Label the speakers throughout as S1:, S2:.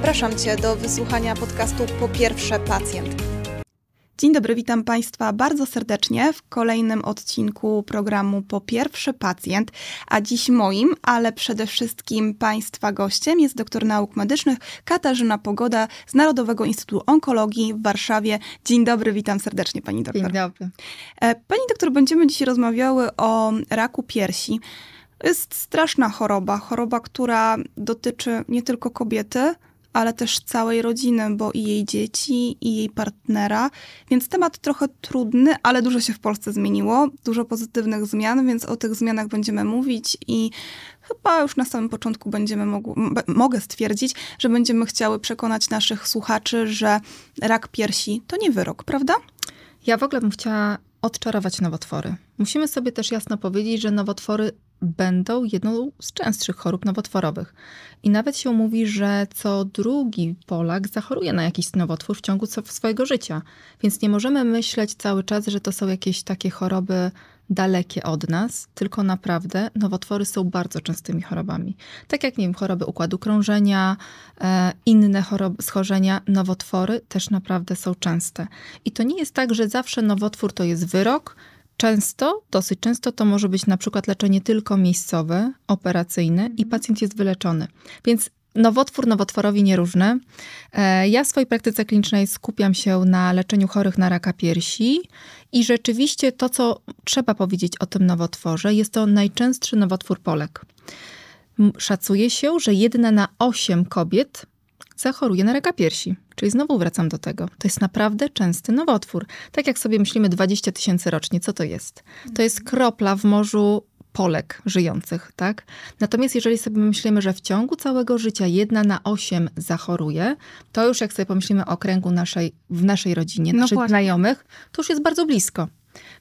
S1: Zapraszam Cię do wysłuchania podcastu Po pierwsze pacjent. Dzień dobry, witam Państwa bardzo serdecznie w kolejnym odcinku programu Po pierwsze pacjent, a dziś moim, ale przede wszystkim Państwa gościem jest doktor nauk medycznych Katarzyna Pogoda z Narodowego Instytutu Onkologii w Warszawie. Dzień dobry, witam serdecznie Pani doktor. Dzień dobry. E, Pani doktor, będziemy dzisiaj rozmawiały o raku piersi. Jest straszna choroba, choroba, która dotyczy nie tylko kobiety, ale też całej rodziny, bo i jej dzieci, i jej partnera. Więc temat trochę trudny, ale dużo się w Polsce zmieniło, dużo pozytywnych zmian, więc o tych zmianach będziemy mówić i chyba już na samym początku będziemy mogły, mogę stwierdzić, że będziemy chciały przekonać naszych słuchaczy, że rak piersi to nie wyrok, prawda? Ja w ogóle
S2: bym chciała odczarować nowotwory. Musimy sobie też jasno powiedzieć, że nowotwory będą jedną z częstszych chorób nowotworowych. I nawet się mówi, że co drugi Polak zachoruje na jakiś nowotwór w ciągu swojego życia. Więc nie możemy myśleć cały czas, że to są jakieś takie choroby dalekie od nas, tylko naprawdę nowotwory są bardzo częstymi chorobami. Tak jak, nie wiem, choroby układu krążenia, e, inne choroby, schorzenia, nowotwory też naprawdę są częste. I to nie jest tak, że zawsze nowotwór to jest wyrok, Często, dosyć często to może być na przykład leczenie tylko miejscowe, operacyjne i mhm. pacjent jest wyleczony. Więc nowotwór nowotworowi nieróżne. E, ja w swojej praktyce klinicznej skupiam się na leczeniu chorych na raka piersi i rzeczywiście to, co trzeba powiedzieć o tym nowotworze, jest to najczęstszy nowotwór Polek. Szacuje się, że jedna na osiem kobiet zachoruje na raka piersi. Czyli znowu wracam do tego. To jest naprawdę częsty nowotwór. Tak jak sobie myślimy 20 tysięcy rocznie, co to jest? To jest kropla w morzu Polek żyjących, tak? Natomiast jeżeli sobie myślimy, że w ciągu całego życia jedna na osiem zachoruje, to już jak sobie pomyślimy o kręgu naszej, w naszej rodzinie, no naszych właśnie. znajomych, to już jest bardzo blisko.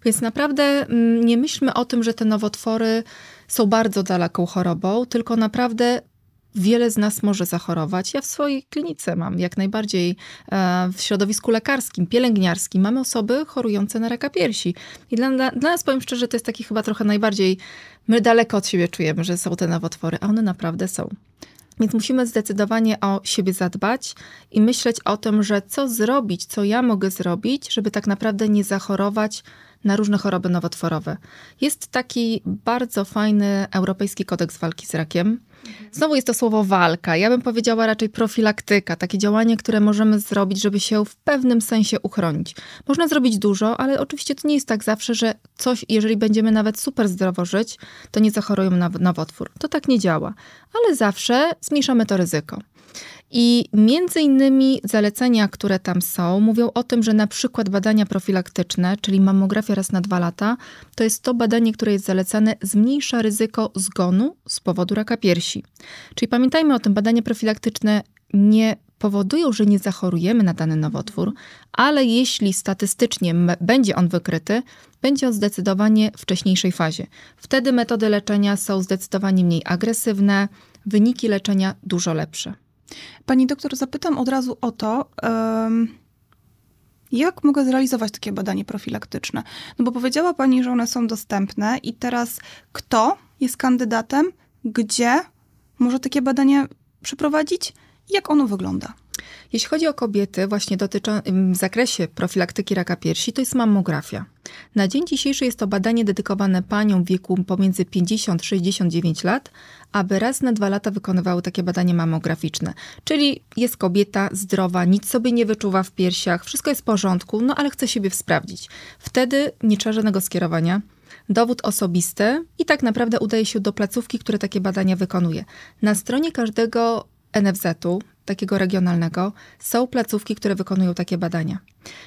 S2: Więc naprawdę mm, nie myślmy o tym, że te nowotwory są bardzo daleką chorobą, tylko naprawdę wiele z nas może zachorować. Ja w swojej klinice mam jak najbardziej e, w środowisku lekarskim, pielęgniarskim mamy osoby chorujące na raka piersi. I dla, dla nas, powiem szczerze, to jest taki chyba trochę najbardziej, my daleko od siebie czujemy, że są te nowotwory, a one naprawdę są. Więc musimy zdecydowanie o siebie zadbać i myśleć o tym, że co zrobić, co ja mogę zrobić, żeby tak naprawdę nie zachorować na różne choroby nowotworowe. Jest taki bardzo fajny Europejski Kodeks Walki z Rakiem. Mhm. Znowu jest to słowo walka. Ja bym powiedziała raczej profilaktyka, takie działanie, które możemy zrobić, żeby się w pewnym sensie uchronić. Można zrobić dużo, ale oczywiście to nie jest tak zawsze, że coś, jeżeli będziemy nawet super zdrowo żyć, to nie zachorujemy na nowotwór. To tak nie działa, ale zawsze zmniejszamy to ryzyko. I między innymi zalecenia, które tam są, mówią o tym, że na przykład badania profilaktyczne, czyli mammografia raz na dwa lata, to jest to badanie, które jest zalecane, zmniejsza ryzyko zgonu z powodu raka piersi. Czyli pamiętajmy o tym, badania profilaktyczne nie powodują, że nie zachorujemy na dany nowotwór, ale jeśli statystycznie będzie on wykryty, będzie on zdecydowanie w wcześniejszej fazie. Wtedy metody leczenia są
S1: zdecydowanie mniej agresywne, wyniki leczenia dużo lepsze. Pani doktor, zapytam od razu o to. jak mogę zrealizować takie badanie profilaktyczne? No bo powiedziała Pani, że one są dostępne i teraz kto jest kandydatem, gdzie może takie badanie przeprowadzić jak ono wygląda?
S2: Jeśli chodzi o kobiety, właśnie dotyczą, w zakresie profilaktyki raka piersi, to jest mammografia. Na dzień dzisiejszy jest to badanie dedykowane paniom w wieku pomiędzy 50-69 lat, aby raz na dwa lata wykonywały takie badanie mamograficzne. Czyli jest kobieta zdrowa, nic sobie nie wyczuwa w piersiach, wszystko jest w porządku, no ale chce siebie sprawdzić. Wtedy nie trzeba żadnego skierowania dowód osobisty i tak naprawdę udaje się do placówki, które takie badania wykonuje. Na stronie każdego NFZ-u takiego regionalnego są placówki, które wykonują takie badania.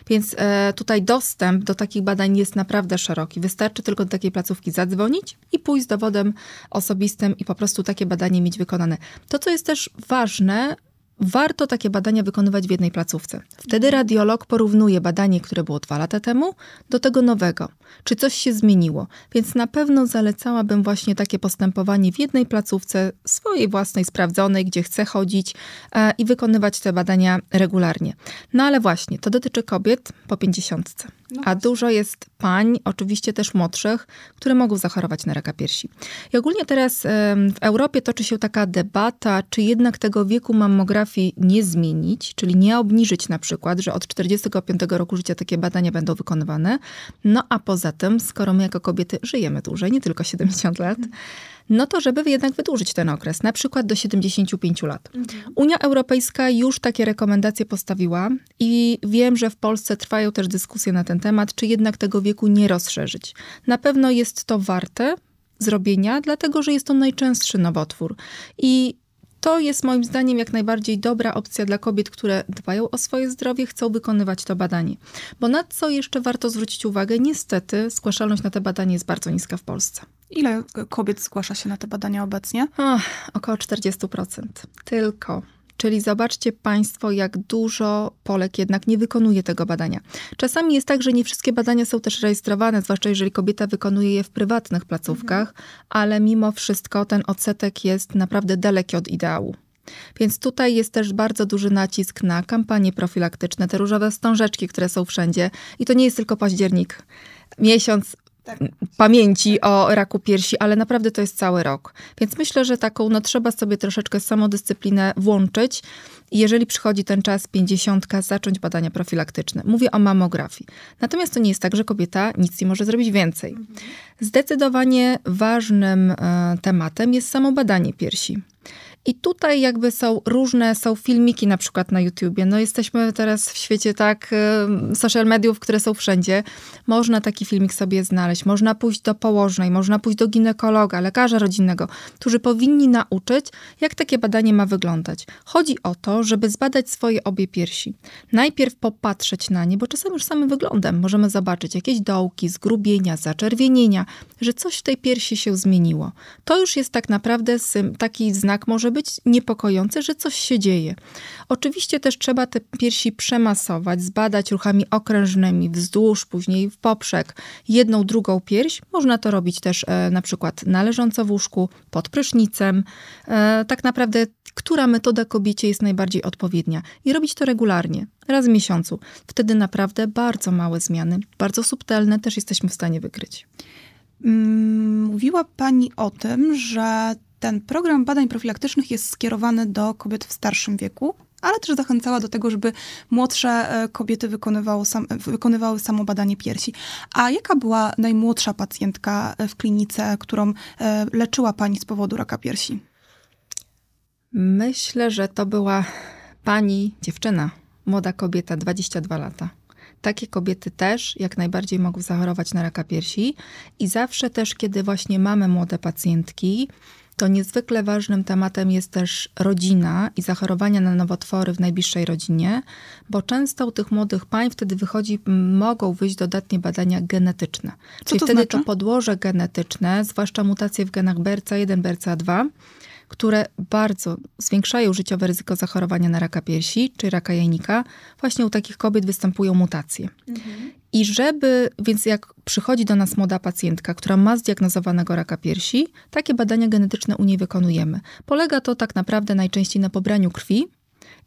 S2: Więc e, tutaj dostęp do takich badań jest naprawdę szeroki. Wystarczy tylko do takiej placówki zadzwonić i pójść z dowodem osobistym i po prostu takie badanie mieć wykonane. To, co jest też ważne, warto takie badania wykonywać w jednej placówce. Wtedy radiolog porównuje badanie, które było dwa lata temu, do tego nowego. Czy coś się zmieniło? Więc na pewno zalecałabym właśnie takie postępowanie w jednej placówce, swojej własnej, sprawdzonej, gdzie chcę chodzić e, i wykonywać te badania regularnie. No ale właśnie, to dotyczy kobiet po 50. No a dużo jest pań, oczywiście też młodszych, które mogą zachorować na raka piersi. I ogólnie teraz w Europie toczy się taka debata, czy jednak tego wieku mammografii nie zmienić, czyli nie obniżyć na przykład, że od 45 roku życia takie badania będą wykonywane. No a poza tym, skoro my jako kobiety żyjemy dłużej, nie tylko 70 lat, hmm no to żeby jednak wydłużyć ten okres, na przykład do 75 lat. Mhm. Unia Europejska już takie rekomendacje postawiła i wiem, że w Polsce trwają też dyskusje na ten temat, czy jednak tego wieku nie rozszerzyć. Na pewno jest to warte zrobienia, dlatego że jest to najczęstszy nowotwór. I to jest moim zdaniem jak najbardziej dobra opcja dla kobiet, które dbają o swoje zdrowie, chcą wykonywać to badanie. Bo na co jeszcze warto zwrócić uwagę, niestety zgłaszalność na te badanie jest bardzo niska w Polsce. Ile kobiet zgłasza się na te badania obecnie? Oh, około 40%. Tylko Czyli zobaczcie Państwo, jak dużo Polek jednak nie wykonuje tego badania. Czasami jest tak, że nie wszystkie badania są też rejestrowane, zwłaszcza jeżeli kobieta wykonuje je w prywatnych placówkach, ale mimo wszystko ten odsetek jest naprawdę daleki od ideału. Więc tutaj jest też bardzo duży nacisk na kampanie profilaktyczne, te różowe wstążeczki, które są wszędzie. I to nie jest tylko październik. Miesiąc tak. pamięci o raku piersi, ale naprawdę to jest cały rok. Więc myślę, że taką, no trzeba sobie troszeczkę samodyscyplinę włączyć. Jeżeli przychodzi ten czas 50, zacząć badania profilaktyczne. Mówię o mamografii. Natomiast to nie jest tak, że kobieta nic nie może zrobić więcej. Mhm. Zdecydowanie ważnym y, tematem jest samo badanie piersi. I tutaj jakby są różne, są filmiki na przykład na YouTubie. No jesteśmy teraz w świecie tak social mediów, które są wszędzie. Można taki filmik sobie znaleźć, można pójść do położnej, można pójść do ginekologa, lekarza rodzinnego, którzy powinni nauczyć, jak takie badanie ma wyglądać. Chodzi o to, żeby zbadać swoje obie piersi. Najpierw popatrzeć na nie, bo czasem już samym wyglądem możemy zobaczyć jakieś dołki, zgrubienia, zaczerwienienia, że coś w tej piersi się zmieniło. To już jest tak naprawdę taki znak może być niepokojące, że coś się dzieje. Oczywiście też trzeba te piersi przemasować, zbadać ruchami okrężnymi wzdłuż, później w poprzek, jedną, drugą pierś. Można to robić też e, na przykład leżąco w łóżku, pod prysznicem. E, tak naprawdę, która metoda kobiecie jest najbardziej odpowiednia i robić to regularnie, raz w miesiącu. Wtedy naprawdę bardzo małe zmiany, bardzo subtelne
S1: też jesteśmy w stanie wykryć. Mm, mówiła Pani o tym, że ten program badań profilaktycznych jest skierowany do kobiet w starszym wieku, ale też zachęcała do tego, żeby młodsze e, kobiety wykonywały, sam, wykonywały samo badanie piersi. A jaka była najmłodsza pacjentka e, w klinice, którą e, leczyła pani z powodu raka piersi? Myślę, że to była pani
S2: dziewczyna, młoda kobieta, 22 lata. Takie kobiety też jak najbardziej mogą zachorować na raka piersi i zawsze też, kiedy właśnie mamy młode pacjentki, to niezwykle ważnym tematem jest też rodzina i zachorowania na nowotwory w najbliższej rodzinie, bo często u tych młodych pań wtedy wychodzi, mogą wyjść dodatnie badania genetyczne. Co Czyli to wtedy znaczy? to podłoże genetyczne, zwłaszcza mutacje w genach BRCA1, BRCA2, które bardzo zwiększają życiowe ryzyko zachorowania na raka piersi czy raka jajnika, właśnie u takich kobiet występują mutacje. Mhm. I żeby, więc jak przychodzi do nas młoda pacjentka, która ma zdiagnozowanego raka piersi, takie badania genetyczne u niej wykonujemy. Polega to tak naprawdę najczęściej na pobraniu krwi.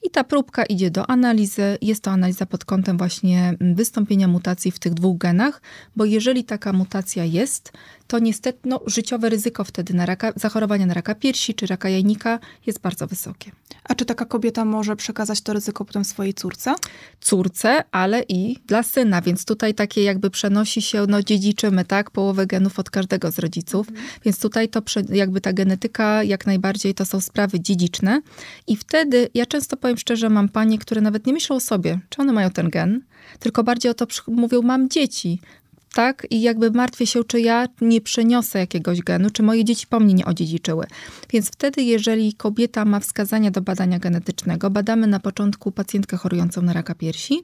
S2: I ta próbka idzie do analizy. Jest to analiza pod kątem właśnie wystąpienia mutacji w tych dwóch genach, bo jeżeli taka mutacja jest, to niestety no, życiowe ryzyko wtedy na raka, zachorowania na raka piersi czy raka jajnika jest bardzo wysokie. A czy taka kobieta może przekazać to ryzyko potem swojej córce? Córce, ale i dla syna, więc tutaj takie jakby przenosi się, no dziedziczymy, tak, połowę genów od każdego z rodziców, mm. więc tutaj to jakby ta genetyka jak najbardziej to są sprawy dziedziczne i wtedy, ja często powiem szczerze, mam panie, które nawet nie myślą o sobie, czy one mają ten gen, tylko bardziej o to mówią, mam dzieci, tak? I jakby martwię się, czy ja nie przeniosę jakiegoś genu, czy moje dzieci po mnie nie odziedziczyły. Więc wtedy, jeżeli kobieta ma wskazania do badania genetycznego, badamy na początku pacjentkę chorującą na raka piersi.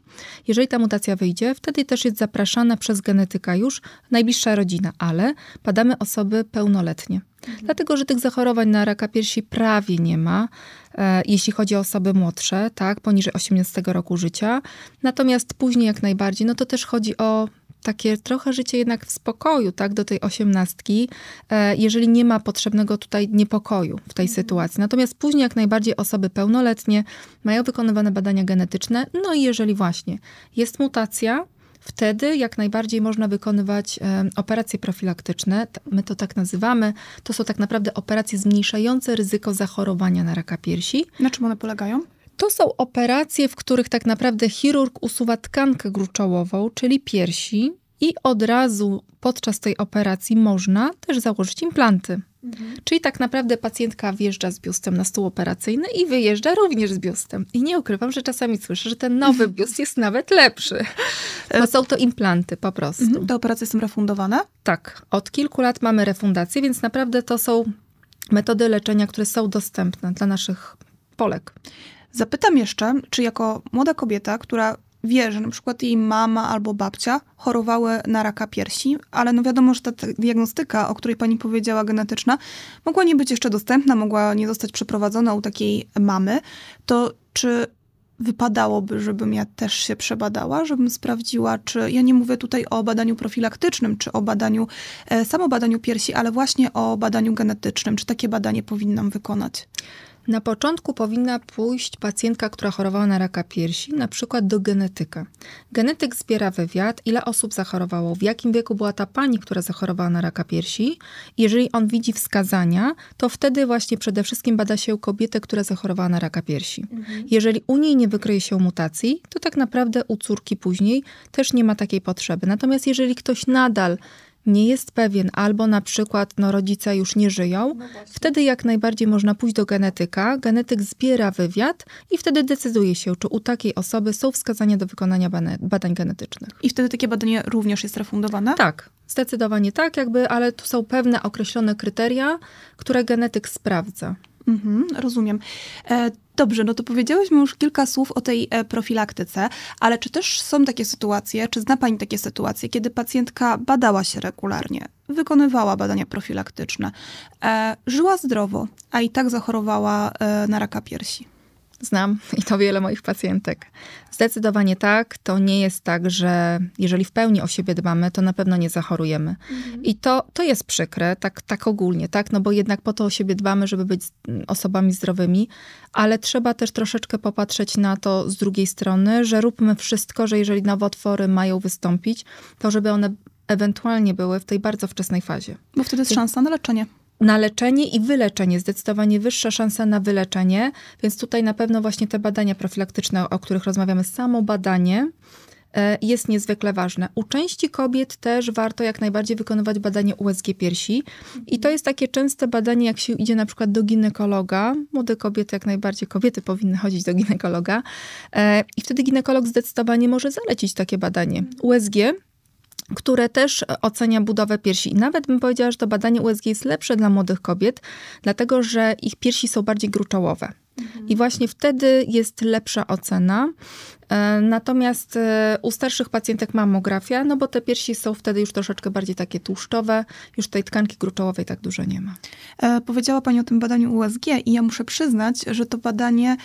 S2: Jeżeli ta mutacja wyjdzie, wtedy też jest zapraszana przez genetyka już najbliższa rodzina, ale badamy osoby pełnoletnie. Mhm. Dlatego, że tych zachorowań na raka piersi prawie nie ma, e, jeśli chodzi o osoby młodsze, tak, poniżej 18 roku życia. Natomiast później jak najbardziej, no to też chodzi o takie trochę życie jednak w spokoju, tak, do tej osiemnastki, e, jeżeli nie ma potrzebnego tutaj niepokoju w tej mhm. sytuacji. Natomiast później jak najbardziej osoby pełnoletnie mają wykonywane badania genetyczne, no i jeżeli właśnie jest mutacja, Wtedy jak najbardziej można wykonywać e, operacje profilaktyczne, my to tak nazywamy. To są tak naprawdę operacje zmniejszające ryzyko zachorowania na raka piersi. Na czym one polegają? To są operacje, w których tak naprawdę chirurg usuwa tkankę gruczołową, czyli piersi, i od razu podczas tej operacji można też założyć implanty. Mhm. Czyli tak naprawdę pacjentka wjeżdża z biustem na stół operacyjny i wyjeżdża również z biustem. I nie ukrywam, że czasami słyszę, że ten nowy biust jest nawet lepszy, bo no, są to implanty po prostu. Mhm. Te operacje są refundowane? Tak. Od kilku lat mamy refundację, więc naprawdę to są
S1: metody leczenia, które są dostępne dla naszych Polek. Zapytam jeszcze, czy jako młoda kobieta, która wie, że na przykład jej mama albo babcia chorowały na raka piersi, ale no wiadomo, że ta diagnostyka, o której pani powiedziała, genetyczna, mogła nie być jeszcze dostępna, mogła nie zostać przeprowadzona u takiej mamy, to czy wypadałoby, żebym ja też się przebadała, żebym sprawdziła, czy ja nie mówię tutaj o badaniu profilaktycznym, czy o badaniu, e, samo badaniu piersi, ale właśnie o badaniu genetycznym, czy takie badanie powinnam wykonać? Na początku powinna pójść pacjentka, która chorowała na
S2: raka piersi, na przykład do genetyka. Genetyk zbiera wywiad, ile osób zachorowało, w jakim wieku była ta pani, która zachorowała na raka piersi. Jeżeli on widzi wskazania, to wtedy właśnie przede wszystkim bada się kobietę, która zachorowała na raka piersi. Mhm. Jeżeli u niej nie wykryje się mutacji, to tak naprawdę u córki później też nie ma takiej potrzeby. Natomiast jeżeli ktoś nadal nie jest pewien, albo na przykład no, rodzice już nie żyją, no wtedy jak najbardziej można pójść do genetyka. Genetyk zbiera wywiad i wtedy decyduje się, czy u takiej osoby są wskazania do wykonania badań genetycznych.
S1: I wtedy takie badanie również jest
S2: refundowane? Tak. Zdecydowanie tak, jakby, ale tu są pewne określone kryteria, które
S1: genetyk sprawdza. Mhm, rozumiem. E, dobrze, no to powiedziałyśmy już kilka słów o tej e, profilaktyce, ale czy też są takie sytuacje, czy zna Pani takie sytuacje, kiedy pacjentka badała się regularnie, wykonywała badania profilaktyczne, e, żyła zdrowo, a i tak zachorowała na raka piersi? Znam i to wiele moich
S2: pacjentek. Zdecydowanie tak. To nie jest tak, że jeżeli w pełni o siebie dbamy, to na pewno nie zachorujemy. Mhm. I to, to jest przykre, tak, tak ogólnie, tak? No bo jednak po to o siebie dbamy, żeby być osobami zdrowymi, ale trzeba też troszeczkę popatrzeć na to z drugiej strony, że róbmy wszystko, że jeżeli nowotwory mają wystąpić, to żeby one ewentualnie były w tej bardzo wczesnej fazie.
S1: Bo wtedy jest szansa na leczenie na leczenie i
S2: wyleczenie, zdecydowanie wyższa szansa na wyleczenie, więc tutaj na pewno właśnie te badania profilaktyczne, o których rozmawiamy, samo badanie e, jest niezwykle ważne. U części kobiet też warto jak najbardziej wykonywać badanie USG piersi i to jest takie częste badanie, jak się idzie na przykład do ginekologa. Młode kobiety jak najbardziej, kobiety powinny chodzić do ginekologa e, i wtedy ginekolog zdecydowanie może zalecić takie badanie. USG które też e, ocenia budowę piersi. I nawet bym powiedziała, że to badanie USG jest lepsze dla młodych kobiet, dlatego że ich piersi są bardziej gruczołowe. Mhm. I właśnie wtedy jest lepsza ocena. E, natomiast e, u starszych pacjentek mammografia, no bo te piersi są
S1: wtedy już troszeczkę bardziej takie tłuszczowe, już tej tkanki gruczołowej tak dużo nie ma. E, powiedziała Pani o tym badaniu USG i ja muszę przyznać, że to badanie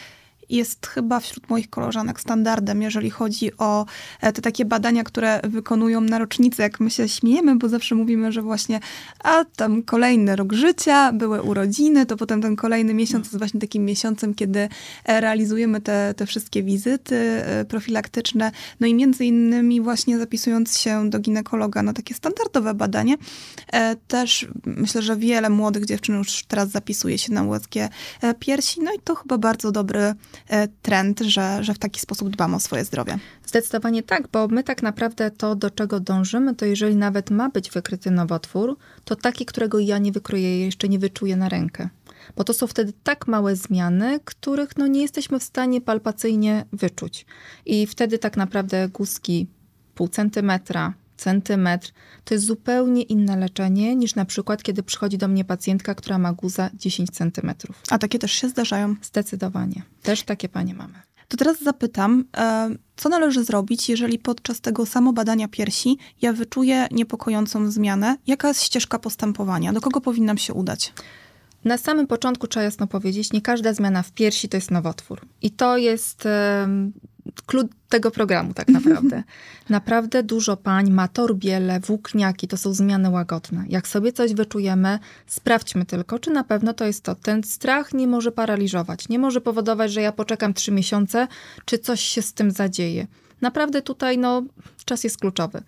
S1: jest chyba wśród moich koleżanek standardem, jeżeli chodzi o e, te takie badania, które wykonują na rocznicę, jak my się śmiejemy, bo zawsze mówimy, że właśnie a tam kolejny rok życia, były urodziny, to potem ten kolejny miesiąc jest właśnie takim miesiącem, kiedy e, realizujemy te, te wszystkie wizyty e, profilaktyczne, no i między innymi właśnie zapisując się do ginekologa na takie standardowe badanie, też myślę, że wiele młodych dziewczyn już teraz zapisuje się na USG piersi, no i to chyba bardzo dobry E, trend, że, że w taki sposób dbam o swoje zdrowie. Zdecydowanie tak, bo my tak naprawdę to, do czego dążymy, to
S2: jeżeli nawet ma być wykryty nowotwór, to taki, którego ja nie wykryję, jeszcze nie wyczuję na rękę. Bo to są wtedy tak małe zmiany, których no, nie jesteśmy w stanie palpacyjnie wyczuć. I wtedy tak naprawdę guski pół centymetra, centymetr. To jest zupełnie inne leczenie niż na przykład, kiedy przychodzi do mnie pacjentka, która ma guza 10 centymetrów.
S1: A takie też się zdarzają? Zdecydowanie. Też takie panie mamy. To teraz zapytam, e, co należy zrobić, jeżeli podczas tego samobadania piersi ja wyczuję niepokojącą zmianę? Jaka jest ścieżka postępowania? Do kogo powinnam się udać? Na samym początku trzeba jasno powiedzieć, nie każda zmiana w piersi to jest nowotwór. I to jest
S2: klucz tego programu tak naprawdę. naprawdę dużo pań ma torbiele, włókniaki, to są zmiany łagodne. Jak sobie coś wyczujemy, sprawdźmy tylko, czy na pewno to jest to. Ten strach nie może paraliżować, nie może powodować, że ja poczekam trzy miesiące, czy coś się z tym zadzieje. Naprawdę tutaj no, czas jest kluczowy.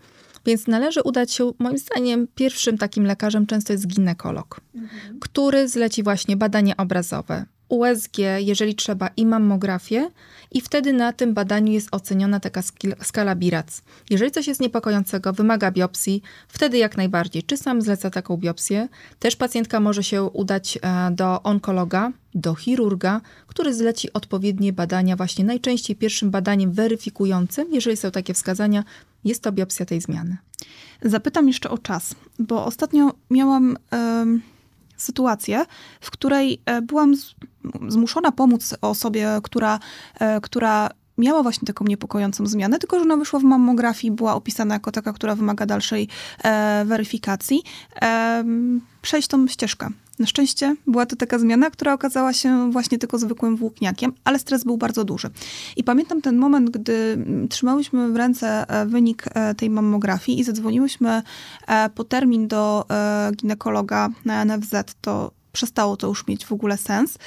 S2: Więc należy udać się, moim zdaniem, pierwszym takim lekarzem często jest ginekolog, mhm. który zleci właśnie badanie obrazowe, USG, jeżeli trzeba, i mammografię, i wtedy na tym badaniu jest oceniona taka skala BIRAC. Jeżeli coś jest niepokojącego, wymaga biopsji, wtedy jak najbardziej. Czy sam zleca taką biopsję? Też pacjentka może się udać e, do onkologa, do chirurga, który zleci odpowiednie badania, właśnie najczęściej pierwszym badaniem weryfikującym, jeżeli są takie wskazania, jest to biopsja tej zmiany.
S1: Zapytam jeszcze o czas, bo ostatnio miałam. Yy sytuację, w której e, byłam zmuszona pomóc osobie, która, e, która miała właśnie taką niepokojącą zmianę, tylko że ona wyszła w mammografii, była opisana jako taka, która wymaga dalszej e, weryfikacji, e, przejść tą ścieżkę. Na szczęście była to taka zmiana, która okazała się właśnie tylko zwykłym włókniakiem, ale stres był bardzo duży. I pamiętam ten moment, gdy mm, trzymałyśmy w ręce e, wynik e, tej mammografii i zadzwoniłyśmy po termin do ginekologa na NFZ. To przestało to już mieć w ogóle sens.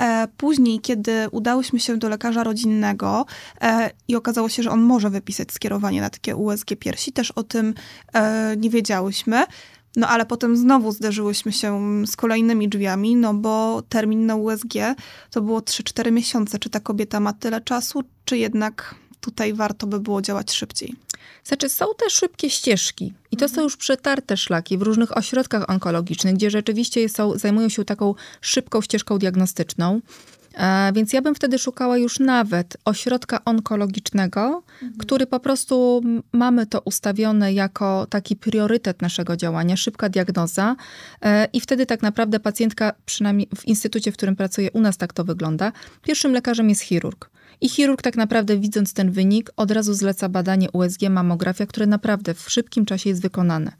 S1: E, później, kiedy udałyśmy się do lekarza rodzinnego e, i okazało się, że on może wypisać skierowanie na takie USG piersi, też o tym e, nie wiedziałyśmy. No ale potem znowu zderzyłyśmy się z kolejnymi drzwiami, no bo termin na USG to było 3-4 miesiące. Czy ta kobieta ma tyle czasu, czy jednak tutaj warto by było działać szybciej? Znaczy, są te szybkie ścieżki i
S2: to są już przetarte szlaki w różnych ośrodkach onkologicznych, gdzie rzeczywiście są, zajmują się taką szybką ścieżką diagnostyczną. E, więc ja bym wtedy szukała już nawet ośrodka onkologicznego, mhm. który po prostu mamy to ustawione jako taki priorytet naszego działania, szybka diagnoza. E, I wtedy tak naprawdę pacjentka, przynajmniej w instytucie, w którym pracuję, u nas tak to wygląda, pierwszym lekarzem jest chirurg. I chirurg tak naprawdę widząc ten wynik, od razu zleca badanie USG, mamografia, które naprawdę w szybkim czasie jest wykonane.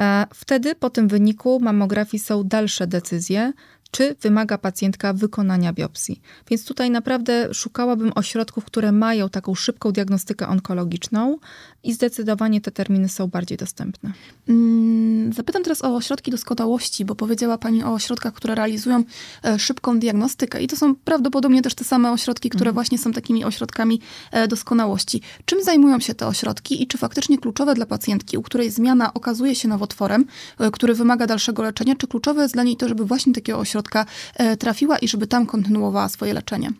S2: E, wtedy po tym wyniku mamografii są dalsze decyzje, czy wymaga pacjentka wykonania biopsji. Więc tutaj naprawdę szukałabym ośrodków, które mają taką szybką diagnostykę onkologiczną i zdecydowanie te terminy są bardziej dostępne.
S1: Mm, zapytam teraz o ośrodki doskonałości, bo powiedziała Pani o ośrodkach, które realizują e, szybką diagnostykę i to są prawdopodobnie też te same ośrodki, które mhm. właśnie są takimi ośrodkami e, doskonałości. Czym zajmują się te ośrodki i czy faktycznie kluczowe dla pacjentki, u której zmiana okazuje się nowotworem, e, który wymaga dalszego leczenia, czy kluczowe jest dla niej to, żeby właśnie takie ośrodki ośrodka e, trafiła i żeby tam kontynuowała swoje leczenie.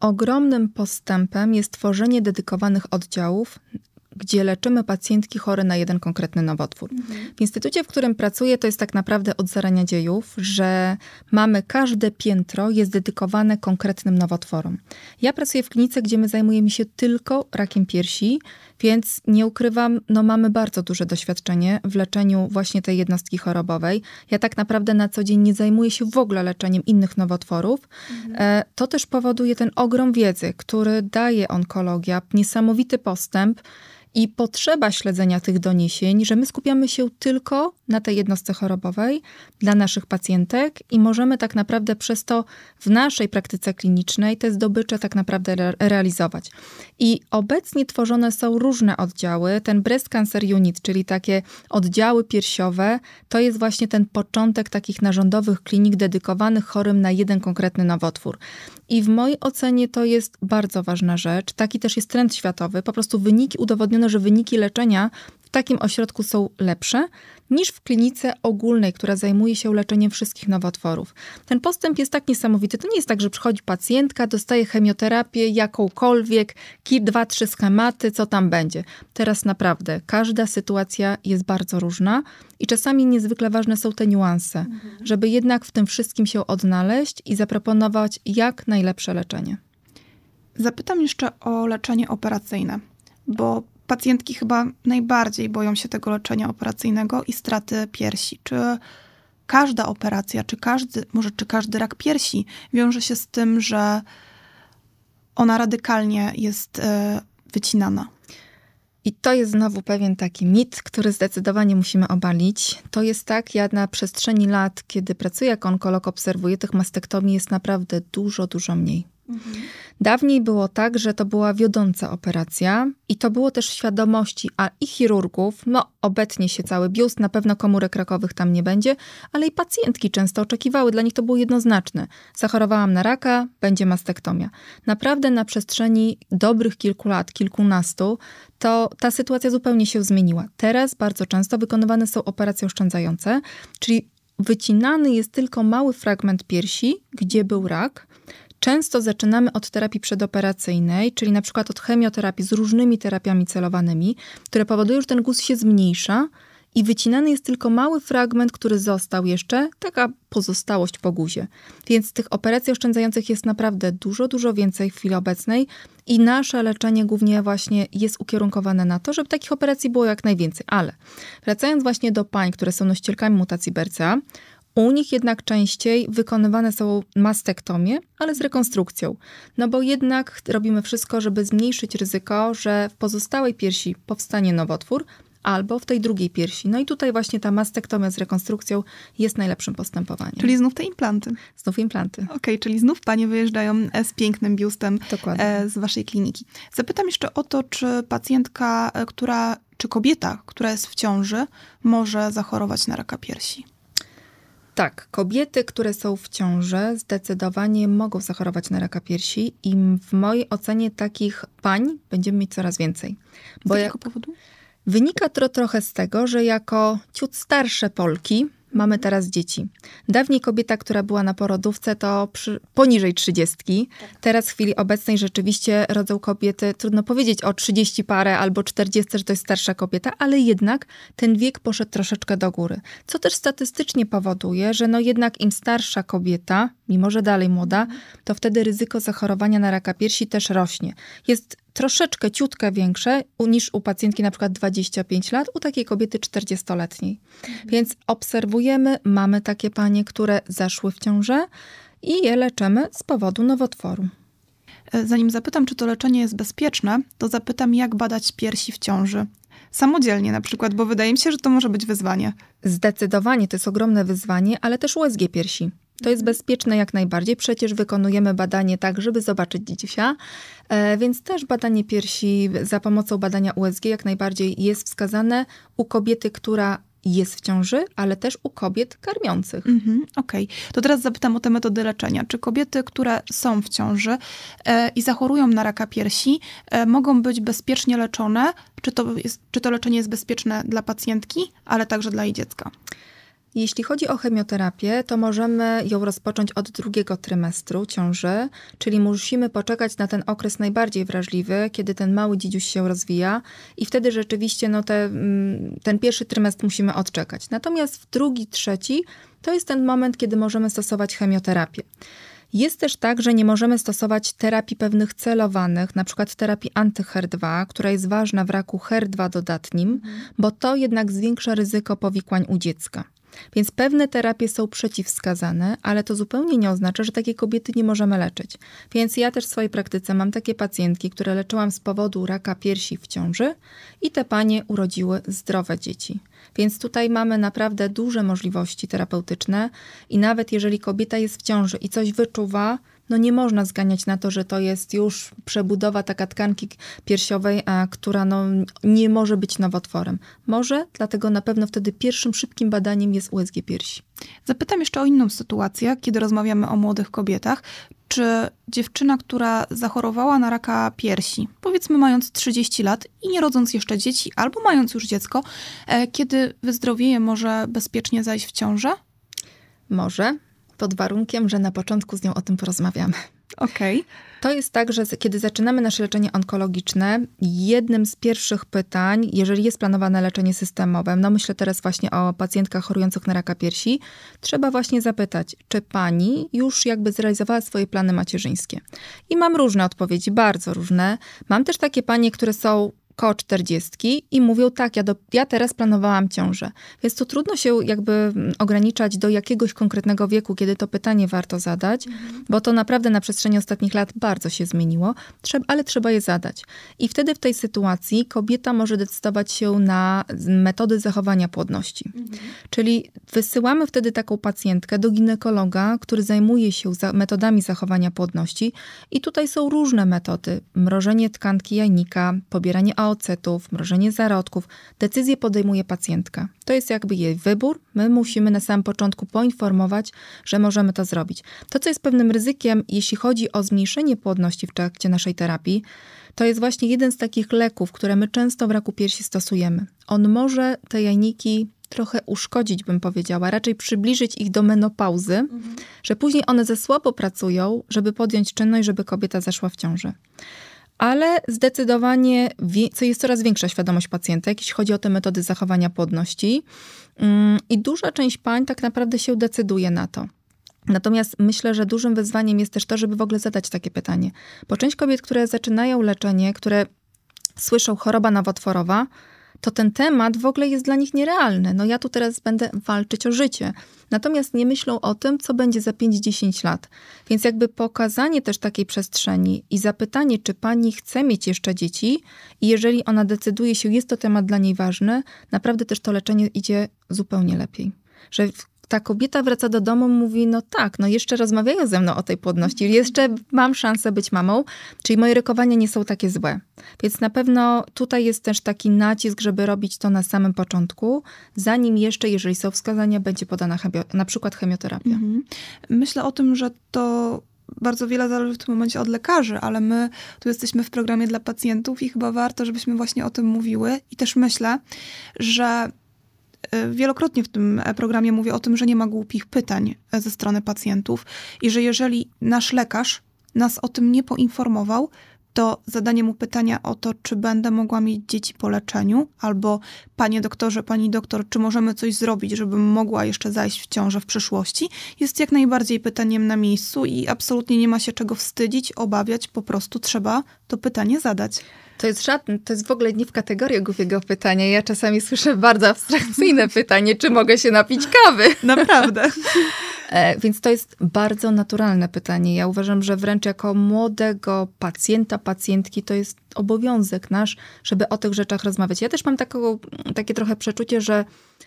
S1: Ogromnym postępem
S2: jest tworzenie dedykowanych oddziałów, gdzie leczymy pacjentki chore na jeden konkretny nowotwór. Mhm. W instytucie, w którym pracuję, to jest tak naprawdę od zarania dziejów, że mamy każde piętro jest dedykowane konkretnym nowotworom. Ja pracuję w klinice, gdzie my zajmujemy się tylko rakiem piersi więc nie ukrywam, no mamy bardzo duże doświadczenie w leczeniu właśnie tej jednostki chorobowej. Ja tak naprawdę na co dzień nie zajmuję się w ogóle leczeniem innych nowotworów. Mhm. E, to też powoduje ten ogrom wiedzy, który daje onkologia, niesamowity postęp i potrzeba śledzenia tych doniesień, że my skupiamy się tylko na tej jednostce chorobowej dla naszych pacjentek i możemy tak naprawdę przez to w naszej praktyce klinicznej te zdobycze tak naprawdę re realizować. I obecnie tworzone są różne oddziały. Ten Breast Cancer Unit, czyli takie oddziały piersiowe, to jest właśnie ten początek takich narządowych klinik dedykowanych chorym na jeden konkretny nowotwór. I w mojej ocenie to jest bardzo ważna rzecz. Taki też jest trend światowy. Po prostu wyniki udowodnione że wyniki leczenia w takim ośrodku są lepsze niż w klinice ogólnej, która zajmuje się leczeniem wszystkich nowotworów. Ten postęp jest tak niesamowity. To nie jest tak, że przychodzi pacjentka, dostaje chemioterapię, jakąkolwiek, ki, dwa, trzy schematy, co tam będzie. Teraz naprawdę każda sytuacja jest bardzo różna i czasami niezwykle ważne są te niuanse, mhm. żeby jednak w tym wszystkim
S1: się odnaleźć i zaproponować jak najlepsze leczenie. Zapytam jeszcze o leczenie operacyjne, bo pacjentki chyba najbardziej boją się tego leczenia operacyjnego i straty piersi. Czy każda operacja, czy każdy, może czy każdy rak piersi wiąże się z tym, że ona radykalnie jest e, wycinana? I to jest znowu pewien taki mit, który
S2: zdecydowanie musimy obalić. To jest tak, ja na przestrzeni lat, kiedy pracuję jako onkolog, obserwuję tych mastektomii jest naprawdę dużo, dużo mniej. Mhm. Dawniej było tak, że to była wiodąca operacja i to było też w świadomości a i chirurgów, no obetnie się cały biust, na pewno komórek rakowych tam nie będzie, ale i pacjentki często oczekiwały, dla nich to było jednoznaczne. Zachorowałam na raka, będzie mastektomia. Naprawdę na przestrzeni dobrych kilku lat, kilkunastu, to ta sytuacja zupełnie się zmieniła. Teraz bardzo często wykonywane są operacje oszczędzające, czyli wycinany jest tylko mały fragment piersi, gdzie był rak, Często zaczynamy od terapii przedoperacyjnej, czyli na przykład od chemioterapii z różnymi terapiami celowanymi, które powodują, że ten guz się zmniejsza i wycinany jest tylko mały fragment, który został jeszcze, taka pozostałość po guzie. Więc tych operacji oszczędzających jest naprawdę dużo, dużo więcej w chwili obecnej i nasze leczenie głównie właśnie jest ukierunkowane na to, żeby takich operacji było jak najwięcej. Ale wracając właśnie do pań, które są nosicielkami mutacji BRCA, u nich jednak częściej wykonywane są mastektomie, ale z rekonstrukcją, no bo jednak robimy wszystko, żeby zmniejszyć ryzyko, że w pozostałej piersi powstanie nowotwór, albo w tej drugiej
S1: piersi. No i tutaj właśnie ta mastektomia z rekonstrukcją jest najlepszym postępowaniem. Czyli znów te implanty. Znów implanty. Okej, okay, czyli znów panie wyjeżdżają e, z pięknym biustem e, Dokładnie. z waszej kliniki. Zapytam jeszcze o to, czy pacjentka, e, która, czy kobieta, która jest w ciąży, może zachorować na raka piersi. Tak, kobiety, które są
S2: w ciąży, zdecydowanie mogą zachorować na raka piersi i w mojej ocenie takich pań będziemy mieć coraz więcej. Bo z jakiego powodu? Wynika to trochę z tego, że jako ciut starsze Polki, mamy teraz dzieci. Dawniej kobieta, która była na porodówce, to przy, poniżej 30. Tak. Teraz w chwili obecnej rzeczywiście rodzą kobiety, trudno powiedzieć o 30 parę albo 40, że to jest starsza kobieta, ale jednak ten wiek poszedł troszeczkę do góry. Co też statystycznie powoduje, że no jednak im starsza kobieta, mimo że dalej młoda, to wtedy ryzyko zachorowania na raka piersi też rośnie. Jest troszeczkę ciutkę większe niż u pacjentki na przykład 25 lat, u takiej kobiety 40-letniej. Mhm. Więc obserwujemy, mamy takie panie, które zaszły w ciążę
S1: i je leczymy z powodu nowotworu. E, zanim zapytam, czy to leczenie jest bezpieczne, to zapytam, jak badać piersi w ciąży. Samodzielnie na przykład, bo wydaje mi się, że to może być wyzwanie. Zdecydowanie to jest ogromne wyzwanie, ale też USG piersi. To jest
S2: bezpieczne jak najbardziej. Przecież wykonujemy badanie tak, żeby zobaczyć dziecię, więc też badanie piersi za pomocą badania USG jak najbardziej jest wskazane u kobiety,
S1: która jest w ciąży, ale też u kobiet karmiących. Mhm, Okej. Okay. To teraz zapytam o te metody leczenia. Czy kobiety, które są w ciąży e, i zachorują na raka piersi, e, mogą być bezpiecznie leczone? Czy to, jest, czy to leczenie jest bezpieczne dla pacjentki, ale także dla jej dziecka? Jeśli chodzi o chemioterapię, to możemy ją
S2: rozpocząć od drugiego trymestru ciąży, czyli musimy poczekać na ten okres najbardziej wrażliwy, kiedy ten mały dzidziuś się rozwija i wtedy rzeczywiście no, te, mm, ten pierwszy trymestr musimy odczekać. Natomiast w drugi, trzeci to jest ten moment, kiedy możemy stosować chemioterapię. Jest też tak, że nie możemy stosować terapii pewnych celowanych, na przykład terapii antyher 2 która jest ważna w raku HER2 dodatnim, mhm. bo to jednak zwiększa ryzyko powikłań u dziecka. Więc pewne terapie są przeciwwskazane, ale to zupełnie nie oznacza, że takie kobiety nie możemy leczyć. Więc ja też w swojej praktyce mam takie pacjentki, które leczyłam z powodu raka piersi w ciąży i te panie urodziły zdrowe dzieci. Więc tutaj mamy naprawdę duże możliwości terapeutyczne i nawet jeżeli kobieta jest w ciąży i coś wyczuwa, no nie można zganiać na to, że to jest już przebudowa taka tkanki piersiowej, a, która no, nie może być nowotworem. Może, dlatego
S1: na pewno wtedy pierwszym szybkim badaniem jest USG piersi. Zapytam jeszcze o inną sytuację, kiedy rozmawiamy o młodych kobietach. Czy dziewczyna, która zachorowała na raka piersi, powiedzmy mając 30 lat i nie rodząc jeszcze dzieci, albo mając już dziecko, e, kiedy wyzdrowieje, może bezpiecznie zajść w ciążę?
S2: Może, pod warunkiem, że na początku z nią o tym porozmawiamy. Okej. Okay. To jest tak, że kiedy zaczynamy nasze leczenie onkologiczne, jednym z pierwszych pytań, jeżeli jest planowane leczenie systemowe, no myślę teraz właśnie o pacjentkach chorujących na raka piersi, trzeba właśnie zapytać, czy pani już jakby zrealizowała swoje plany macierzyńskie. I mam różne odpowiedzi, bardzo różne. Mam też takie panie, które są koło 40 i mówią tak, ja, do, ja teraz planowałam ciążę. Więc to trudno się jakby mm, ograniczać do jakiegoś konkretnego wieku, kiedy to pytanie warto zadać, mhm. bo to naprawdę na przestrzeni ostatnich lat bardzo się zmieniło, ale trzeba je zadać. I wtedy w tej sytuacji kobieta może decydować się na metody zachowania płodności. Mhm. Czyli wysyłamy wtedy taką pacjentkę do ginekologa, który zajmuje się za metodami zachowania płodności i tutaj są różne metody. Mrożenie tkanki jajnika, pobieranie fagocetów, mrożenie zarodków, decyzję podejmuje pacjentka. To jest jakby jej wybór. My musimy na samym początku poinformować, że możemy to zrobić. To, co jest pewnym ryzykiem, jeśli chodzi o zmniejszenie płodności w trakcie naszej terapii, to jest właśnie jeden z takich leków, które my często w raku piersi stosujemy. On może te jajniki trochę uszkodzić, bym powiedziała, raczej przybliżyć ich do menopauzy, mhm. że później one ze słabo pracują, żeby podjąć czynność, żeby kobieta zeszła w ciąży ale zdecydowanie co jest coraz większa świadomość pacjentek, jeśli chodzi o te metody zachowania płodności. Mm, I duża część pań tak naprawdę się decyduje na to. Natomiast myślę, że dużym wyzwaniem jest też to, żeby w ogóle zadać takie pytanie. Bo część kobiet, które zaczynają leczenie, które słyszą choroba nowotworowa, to ten temat w ogóle jest dla nich nierealny. No ja tu teraz będę walczyć o życie. Natomiast nie myślą o tym, co będzie za 5-10 lat. Więc jakby pokazanie też takiej przestrzeni i zapytanie, czy pani chce mieć jeszcze dzieci i jeżeli ona decyduje się, jest to temat dla niej ważny, naprawdę też to leczenie idzie zupełnie lepiej. Że ta kobieta wraca do domu, mówi, no tak, no jeszcze rozmawiają ze mną o tej płodności, mhm. jeszcze mam szansę być mamą, czyli moje rykowania nie są takie złe. Więc na pewno tutaj jest też taki nacisk, żeby robić to na samym początku, zanim
S1: jeszcze, jeżeli są wskazania, będzie podana na przykład chemioterapia. Mhm. Myślę o tym, że to bardzo wiele zależy w tym momencie od lekarzy, ale my tu jesteśmy w programie dla pacjentów i chyba warto, żebyśmy właśnie o tym mówiły. I też myślę, że Wielokrotnie w tym programie mówię o tym, że nie ma głupich pytań ze strony pacjentów i że jeżeli nasz lekarz nas o tym nie poinformował, to zadanie mu pytania o to, czy będę mogła mieć dzieci po leczeniu, albo panie doktorze, pani doktor, czy możemy coś zrobić, żebym mogła jeszcze zajść w ciążę w przyszłości, jest jak najbardziej pytaniem na miejscu i absolutnie nie ma się czego wstydzić, obawiać, po prostu trzeba to pytanie zadać. To jest żadne, to jest w ogóle nie w kategorii głupiego pytania. Ja czasami słyszę bardzo
S2: abstrakcyjne pytanie, czy mogę się napić kawy? Naprawdę. E, więc to jest bardzo naturalne pytanie. Ja uważam, że wręcz jako młodego pacjenta, pacjentki to jest obowiązek nasz, żeby o tych rzeczach rozmawiać. Ja też mam taką, takie trochę przeczucie, że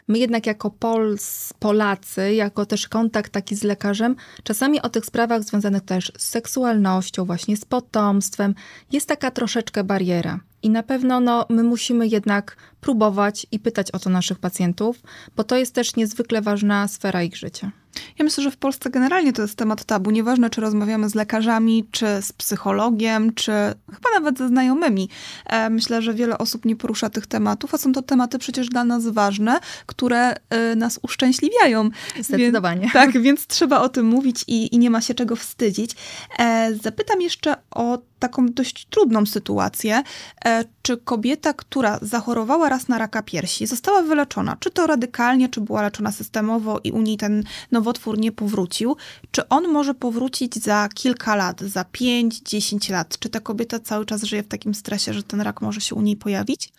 S2: My jednak jako Pols, Polacy, jako też kontakt taki z lekarzem, czasami o tych sprawach związanych też z seksualnością, właśnie z potomstwem, jest taka troszeczkę bariera. I na pewno no, my musimy jednak próbować i pytać o to naszych
S1: pacjentów, bo to jest
S2: też niezwykle ważna sfera ich życia. Ja
S1: myślę, że w Polsce generalnie to jest temat tabu. Nieważne, czy rozmawiamy z lekarzami, czy z psychologiem, czy chyba nawet ze znajomymi. E, myślę, że wiele osób nie porusza tych tematów, a są to tematy przecież dla nas ważne, które e, nas uszczęśliwiają. Zdecydowanie. tak, więc trzeba o tym mówić i, i nie ma się czego wstydzić. E, zapytam jeszcze o taką dość trudną sytuację. E, czy kobieta, która zachorowała raz na raka piersi, została wyleczona, czy to radykalnie, czy była leczona systemowo i u niej ten nowotwór nie powrócił, czy on może powrócić za kilka lat, za 5-10 lat? Czy ta kobieta cały czas żyje w takim stresie, że ten rak może się u niej pojawić?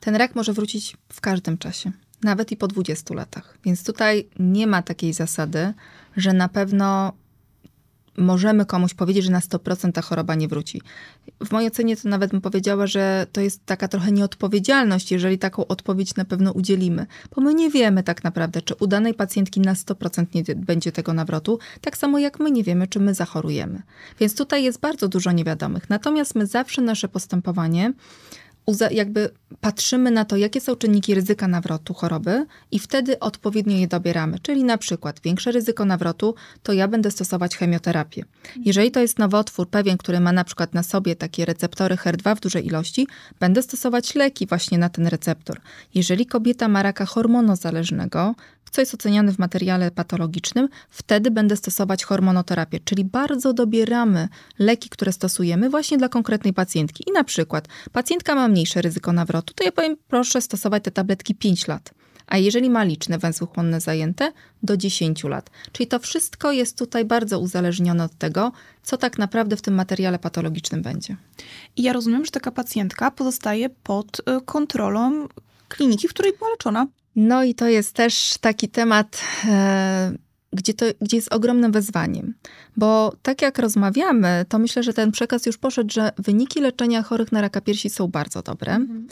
S1: Ten rak może wrócić w każdym czasie,
S2: nawet i po 20 latach. Więc tutaj nie ma takiej zasady, że na pewno możemy komuś powiedzieć, że na 100% ta choroba nie wróci. W mojej ocenie to nawet bym powiedziała, że to jest taka trochę nieodpowiedzialność, jeżeli taką odpowiedź na pewno udzielimy, bo my nie wiemy tak naprawdę, czy u danej pacjentki na 100% nie będzie tego nawrotu, tak samo jak my nie wiemy, czy my zachorujemy. Więc tutaj jest bardzo dużo niewiadomych. Natomiast my zawsze nasze postępowanie jakby patrzymy na to, jakie są czynniki ryzyka nawrotu choroby i wtedy odpowiednio je dobieramy. Czyli na przykład większe ryzyko nawrotu, to ja będę stosować chemioterapię. Jeżeli to jest nowotwór pewien, który ma na przykład na sobie takie receptory HER2 w dużej ilości, będę stosować leki właśnie na ten receptor. Jeżeli kobieta ma raka hormonozależnego, co jest oceniane w materiale patologicznym, wtedy będę stosować hormonoterapię, czyli bardzo dobieramy leki, które stosujemy właśnie dla konkretnej pacjentki. I na przykład pacjentka ma mniejsze ryzyko nawrotu, to ja powiem proszę stosować te tabletki 5 lat. A jeżeli ma liczne węzły chłonne zajęte, do 10 lat. Czyli to wszystko jest tutaj bardzo uzależnione od tego, co tak naprawdę w tym materiale patologicznym będzie. I ja rozumiem, że taka pacjentka pozostaje pod y, kontrolą kliniki, w której była leczona. No i to jest też taki temat, e, gdzie, to, gdzie jest ogromnym wyzwaniem, bo tak jak rozmawiamy, to myślę, że ten przekaz już poszedł, że wyniki leczenia chorych na raka piersi są bardzo dobre. Mhm.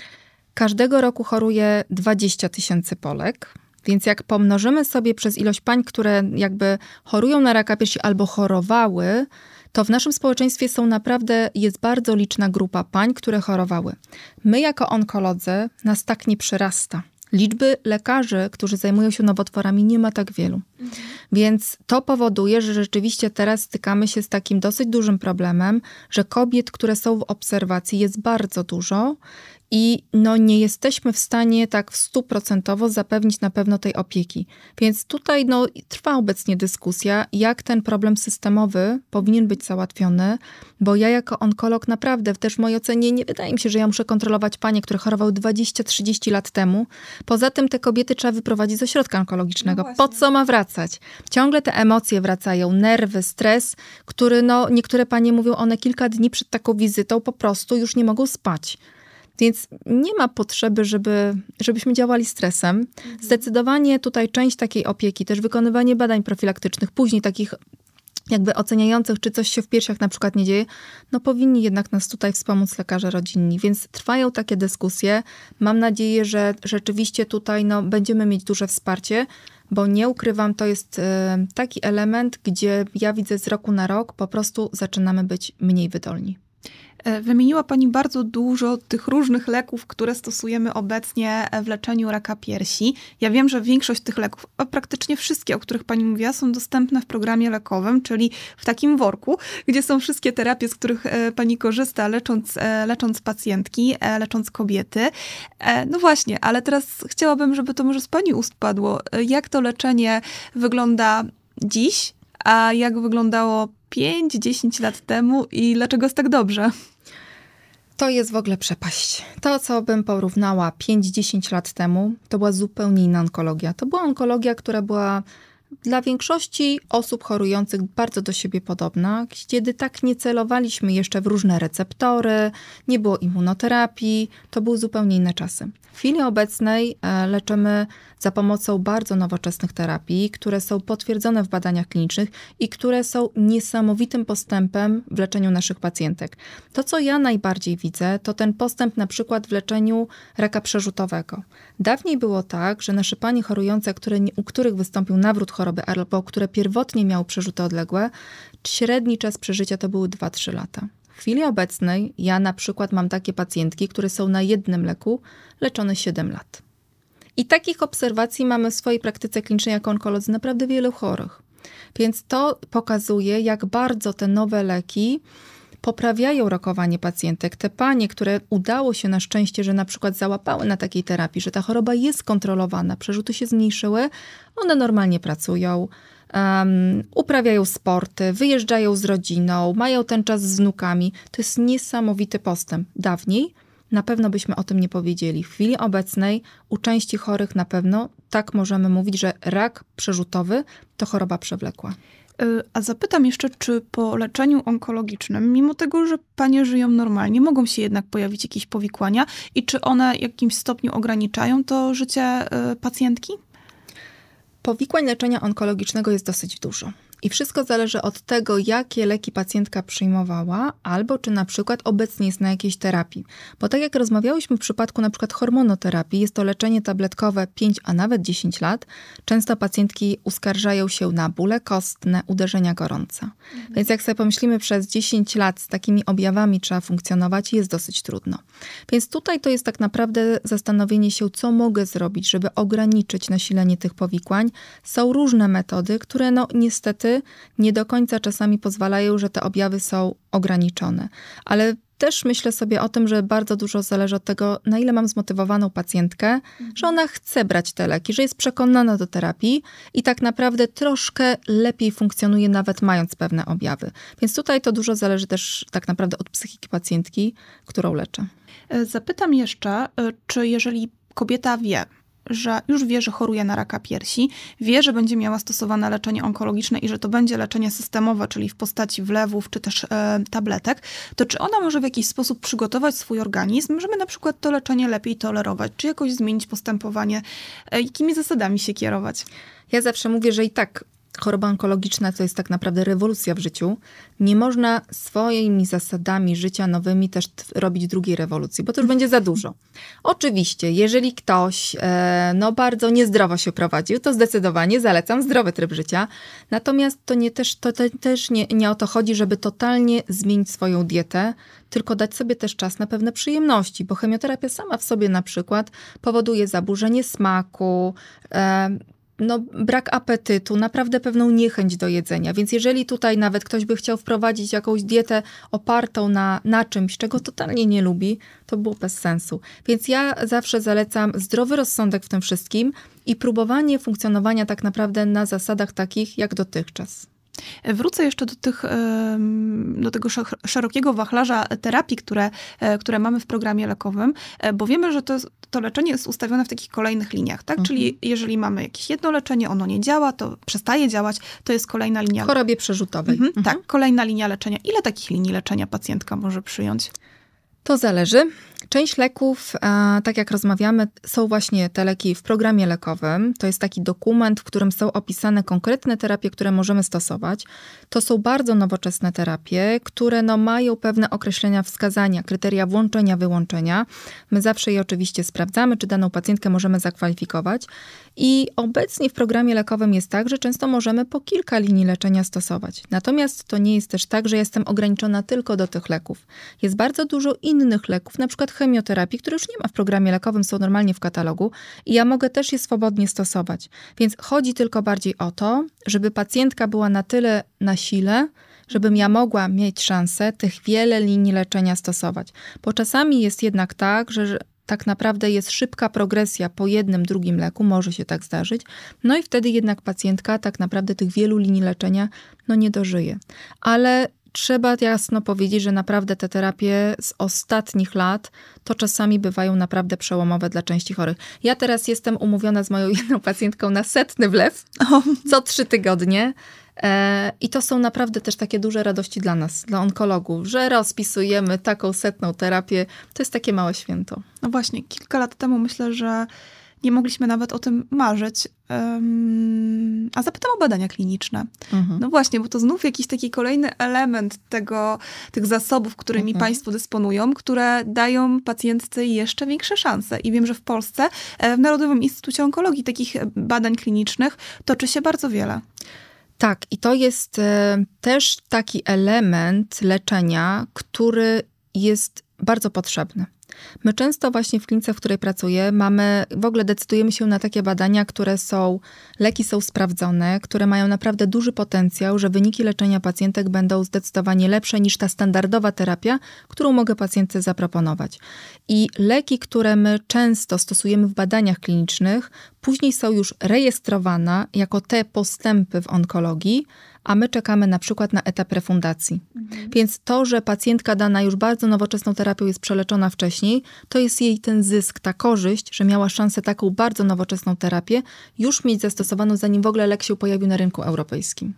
S2: Każdego roku choruje 20 tysięcy Polek. Więc jak pomnożymy sobie przez ilość pań, które jakby chorują na raka piersi albo chorowały, to w naszym społeczeństwie są naprawdę, jest bardzo liczna grupa pań, które chorowały. My jako onkolodzy, nas tak nie przyrasta. Liczby lekarzy, którzy zajmują się nowotworami, nie ma tak wielu. Mhm. Więc to powoduje, że rzeczywiście teraz stykamy się z takim dosyć dużym problemem, że kobiet, które są w obserwacji, jest bardzo dużo i no nie jesteśmy w stanie tak stuprocentowo zapewnić na pewno tej opieki. Więc tutaj no, trwa obecnie dyskusja, jak ten problem systemowy powinien być załatwiony, bo ja jako onkolog naprawdę też w mojej ocenie nie wydaje mi się, że ja muszę kontrolować panie, które chorował 20-30 lat temu. Poza tym te kobiety trzeba wyprowadzić z ośrodka onkologicznego. No po co ma wracać? Ciągle te emocje wracają, nerwy, stres, który no niektóre panie mówią, one kilka dni przed taką wizytą po prostu już nie mogą spać. Więc nie ma potrzeby, żeby, żebyśmy działali stresem. Mhm. Zdecydowanie tutaj część takiej opieki, też wykonywanie badań profilaktycznych, później takich jakby oceniających, czy coś się w piersiach na przykład nie dzieje, no powinni jednak nas tutaj wspomóc lekarze rodzinni. Więc trwają takie dyskusje. Mam nadzieję, że rzeczywiście tutaj no, będziemy mieć duże wsparcie, bo nie ukrywam, to jest y, taki element, gdzie ja
S1: widzę z roku na rok po prostu zaczynamy być mniej wydolni. E, wymieniła Pani bardzo dużo tych różnych leków, które stosujemy obecnie e, w leczeniu raka piersi. Ja wiem, że większość tych leków, a praktycznie wszystkie, o których Pani mówiła, są dostępne w programie lekowym, czyli w takim worku, gdzie są wszystkie terapie, z których e, Pani korzysta, lecząc, lecząc pacjentki, lecząc kobiety. No właśnie, ale teraz chciałabym, żeby to może z Pani ust padło. Jak to leczenie wygląda dziś, a jak wyglądało 5-10 lat temu i dlaczego jest tak dobrze? To
S2: jest w ogóle przepaść. To, co bym porównała 5-10 lat temu, to była zupełnie inna onkologia. To była onkologia, która była dla większości osób chorujących bardzo do siebie podobna, kiedy tak nie celowaliśmy jeszcze w różne receptory, nie było immunoterapii, to były zupełnie inne czasy. W chwili obecnej e, leczymy za pomocą bardzo nowoczesnych terapii, które są potwierdzone w badaniach klinicznych i które są niesamowitym postępem w leczeniu naszych pacjentek. To, co ja najbardziej widzę, to ten postęp na przykład w leczeniu raka przerzutowego. Dawniej było tak, że nasze panie chorujące, które, u których wystąpił nawrót choroby albo które pierwotnie miały przerzuty odległe, średni czas przeżycia to były 2-3 lata. W chwili obecnej ja na przykład mam takie pacjentki, które są na jednym leku leczone 7 lat. I takich obserwacji mamy w swojej praktyce klinicznej jako onkolodzy naprawdę wielu chorych. Więc to pokazuje, jak bardzo te nowe leki poprawiają rokowanie pacjentek. Te panie, które udało się na szczęście, że na przykład załapały na takiej terapii, że ta choroba jest kontrolowana, przerzuty się zmniejszyły, one normalnie pracują, um, uprawiają sporty, wyjeżdżają z rodziną, mają ten czas z wnukami. To jest niesamowity postęp. Dawniej na pewno byśmy o tym nie powiedzieli. W chwili obecnej u części chorych na pewno
S1: tak możemy mówić, że rak przerzutowy to choroba przewlekła. Y, a zapytam jeszcze, czy po leczeniu onkologicznym, mimo tego, że panie żyją normalnie, mogą się jednak pojawić jakieś powikłania i czy one w jakimś stopniu ograniczają to życie y, pacjentki? Powikłań leczenia onkologicznego jest dosyć dużo. I wszystko zależy
S2: od tego, jakie leki pacjentka przyjmowała, albo czy na przykład obecnie jest na jakiejś terapii. Bo tak jak rozmawiałyśmy w przypadku na przykład hormonoterapii, jest to leczenie tabletkowe 5, a nawet 10 lat. Często pacjentki uskarżają się na bóle kostne, uderzenia gorące, Mhm. Więc jak sobie pomyślimy, przez 10 lat z takimi objawami trzeba funkcjonować jest dosyć trudno. Więc tutaj to jest tak naprawdę zastanowienie się, co mogę zrobić, żeby ograniczyć nasilenie tych powikłań. Są różne metody, które no niestety testy nie do końca czasami pozwalają, że te objawy są ograniczone. Ale też myślę sobie o tym, że bardzo dużo zależy od tego, na ile mam zmotywowaną pacjentkę, że ona chce brać te leki, że jest przekonana do terapii i tak naprawdę troszkę lepiej funkcjonuje, nawet mając pewne objawy. Więc tutaj to dużo zależy też tak naprawdę od psychiki pacjentki, którą
S1: leczę. E, zapytam jeszcze, e, czy jeżeli kobieta wie, że już wie, że choruje na raka piersi, wie, że będzie miała stosowane leczenie onkologiczne i że to będzie leczenie systemowe, czyli w postaci wlewów czy też e, tabletek, to czy ona może w jakiś sposób przygotować swój organizm, żeby na przykład to leczenie lepiej tolerować, czy jakoś zmienić postępowanie, e, jakimi zasadami się kierować? Ja zawsze mówię, że i tak choroba onkologiczna to jest tak naprawdę
S2: rewolucja w życiu. Nie można swoimi zasadami życia nowymi też robić drugiej rewolucji, bo to już będzie za dużo. Oczywiście, jeżeli ktoś e, no, bardzo niezdrowo się prowadził, to zdecydowanie zalecam zdrowy tryb życia. Natomiast to, nie też, to, też nie, nie o to chodzi, żeby totalnie zmienić swoją dietę, tylko dać sobie też czas na pewne przyjemności, bo chemioterapia sama w sobie na przykład powoduje zaburzenie smaku, e, no, brak apetytu, naprawdę pewną niechęć do jedzenia. Więc jeżeli tutaj nawet ktoś by chciał wprowadzić jakąś dietę opartą na, na czymś, czego totalnie nie lubi, to było bez sensu. Więc ja zawsze zalecam zdrowy rozsądek w tym wszystkim
S1: i próbowanie funkcjonowania tak naprawdę na zasadach takich jak dotychczas. Wrócę jeszcze do, tych, do tego szerokiego wachlarza terapii, które, e, które mamy w programie lekowym, e, bo wiemy, że to, to leczenie jest ustawione w takich kolejnych liniach, tak? Mhm. Czyli jeżeli mamy jakieś jedno leczenie, ono nie działa, to przestaje działać, to jest kolejna linia. W chorobie przerzutowej. Mhm, mhm. Tak, mhm. kolejna linia leczenia. Ile takich linii leczenia pacjentka może przyjąć? To
S2: zależy. Część leków, e, tak jak rozmawiamy, są właśnie te leki w programie lekowym. To jest taki dokument, w którym są opisane konkretne terapie, które możemy stosować. To są bardzo nowoczesne terapie, które no, mają pewne określenia, wskazania, kryteria włączenia, wyłączenia. My zawsze je oczywiście sprawdzamy, czy daną pacjentkę możemy zakwalifikować. I obecnie w programie lekowym jest tak, że często możemy po kilka linii leczenia stosować. Natomiast to nie jest też tak, że jestem ograniczona tylko do tych leków. Jest bardzo dużo innych leków, na przykład chemioterapii, które już nie ma w programie lekowym, są normalnie w katalogu i ja mogę też je swobodnie stosować. Więc chodzi tylko bardziej o to, żeby pacjentka była na tyle na sile, żebym ja mogła mieć szansę tych wiele linii leczenia stosować. Bo czasami jest jednak tak, że tak naprawdę jest szybka progresja po jednym, drugim leku, może się tak zdarzyć, no i wtedy jednak pacjentka tak naprawdę tych wielu linii leczenia no nie dożyje. Ale trzeba jasno powiedzieć, że naprawdę te terapie z ostatnich lat to czasami bywają naprawdę przełomowe dla części chorych. Ja teraz jestem umówiona z moją jedną pacjentką na setny wlew co trzy tygodnie. E, I to są naprawdę też takie duże radości dla nas, dla onkologów, że rozpisujemy taką setną terapię.
S1: To jest takie małe święto. No właśnie, kilka lat temu myślę, że nie mogliśmy nawet o tym marzyć. a zapytam o badania kliniczne. Mhm. No właśnie, bo to znów jakiś taki kolejny element tego, tych zasobów, którymi mhm. państwo dysponują, które dają pacjentce jeszcze większe szanse. I wiem, że w Polsce, e, w Narodowym Instytucie Onkologii, takich e, badań klinicznych toczy się bardzo wiele. Tak, i to jest e,
S2: też taki element leczenia, który jest bardzo potrzebny. My często właśnie w klinice, w której pracuję, mamy, w ogóle decydujemy się na takie badania, które są, leki są sprawdzone, które mają naprawdę duży potencjał, że wyniki leczenia pacjentek będą zdecydowanie lepsze niż ta standardowa terapia, którą mogę pacjentce zaproponować. I leki, które my często stosujemy w badaniach klinicznych, później są już rejestrowane jako te postępy w onkologii, a my czekamy na przykład na etap refundacji. Mhm. Więc to, że pacjentka dana już bardzo nowoczesną terapią jest przeleczona wcześniej, to jest jej ten zysk, ta korzyść, że miała szansę taką bardzo nowoczesną terapię
S1: już mieć zastosowaną, zanim w ogóle lek się pojawił na rynku
S2: europejskim.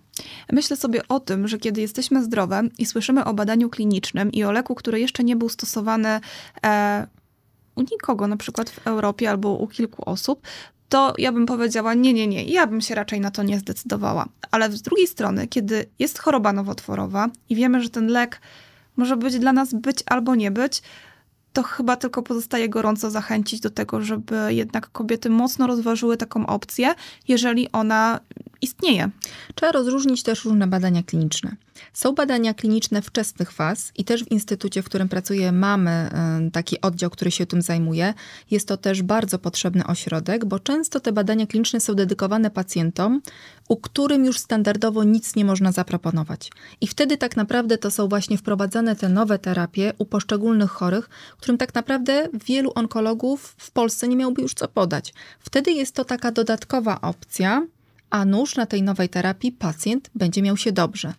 S2: Myślę sobie
S1: o tym, że kiedy jesteśmy zdrowe i słyszymy o badaniu klinicznym i o leku, który jeszcze nie był stosowany e, u nikogo, na przykład w Europie albo u kilku osób, to ja bym powiedziała: Nie, nie, nie, ja bym się raczej na to nie zdecydowała. Ale z drugiej strony, kiedy jest choroba nowotworowa i wiemy, że ten lek może być dla nas być albo nie być, to chyba tylko pozostaje gorąco zachęcić do tego, żeby jednak kobiety mocno rozważyły taką opcję, jeżeli ona istnieje. Trzeba rozróżnić też różne badania kliniczne.
S2: Są badania kliniczne wczesnych faz i też w instytucie, w którym pracuję, mamy y, taki oddział, który się tym zajmuje. Jest to też bardzo potrzebny ośrodek, bo często te badania kliniczne są dedykowane pacjentom, u którym już standardowo nic nie można zaproponować. I wtedy tak naprawdę to są właśnie wprowadzane te nowe terapie u poszczególnych chorych, którym tak naprawdę wielu onkologów w Polsce nie miałby już co podać. Wtedy jest to taka dodatkowa opcja, a nóż na tej nowej terapii pacjent będzie miał się dobrze.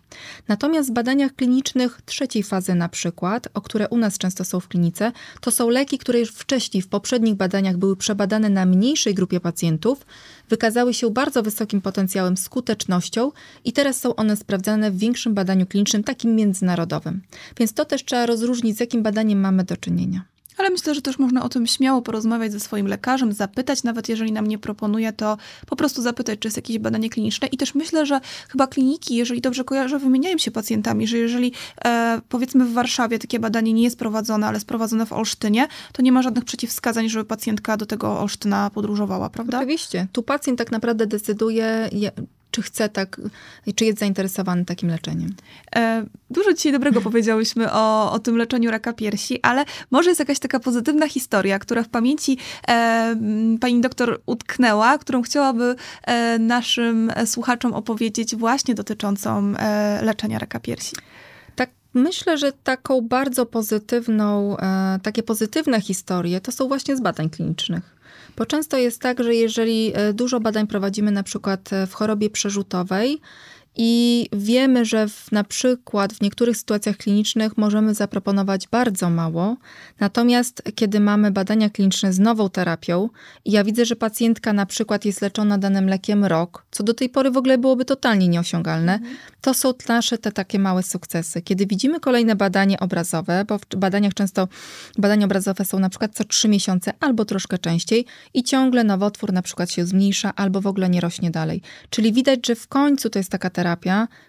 S2: Natomiast w badaniach klinicznych trzeciej fazy na przykład, o które u nas często są w klinice, to są leki, które już wcześniej w poprzednich badaniach były przebadane na mniejszej grupie pacjentów, wykazały się bardzo wysokim potencjałem skutecznością i teraz są one sprawdzane w większym badaniu klinicznym, takim międzynarodowym. Więc to też trzeba rozróżnić, z jakim badaniem mamy do czynienia
S1: ale myślę, że też można o tym śmiało porozmawiać ze swoim lekarzem, zapytać, nawet jeżeli nam nie proponuje, to po prostu zapytać, czy jest jakieś badanie kliniczne. I też myślę, że chyba kliniki, jeżeli dobrze kojarzę, wymieniają się pacjentami, że jeżeli e, powiedzmy w Warszawie takie badanie nie jest prowadzone, ale jest prowadzone w Olsztynie, to nie ma żadnych przeciwwskazań, żeby pacjentka do tego Olsztyna podróżowała, prawda? Oczywiście. Tu pacjent tak naprawdę decyduje, czy chce tak, czy jest zainteresowany takim leczeniem? E, dużo dzisiaj dobrego powiedziałyśmy o, o tym leczeniu raka piersi, ale może jest jakaś taka pozytywna historia, która w pamięci e, pani doktor utknęła, którą chciałaby e, naszym słuchaczom opowiedzieć właśnie dotyczącą e, leczenia raka piersi. Tak, myślę, że taką bardzo pozytywną, e, takie
S2: pozytywne historie to są właśnie z badań klinicznych. Bo często jest tak, że jeżeli e, dużo badań prowadzimy na przykład e, w chorobie przerzutowej, i wiemy, że w, na przykład w niektórych sytuacjach klinicznych możemy zaproponować bardzo mało, natomiast kiedy mamy badania kliniczne z nową terapią i ja widzę, że pacjentka na przykład jest leczona danym lekiem rok, co do tej pory w ogóle byłoby totalnie nieosiągalne, mhm. to są nasze te takie małe sukcesy. Kiedy widzimy kolejne badanie obrazowe, bo w badaniach często badania obrazowe są na przykład co trzy miesiące albo troszkę częściej i ciągle nowotwór na przykład się zmniejsza albo w ogóle nie rośnie dalej. Czyli widać, że w końcu to jest taka terapia,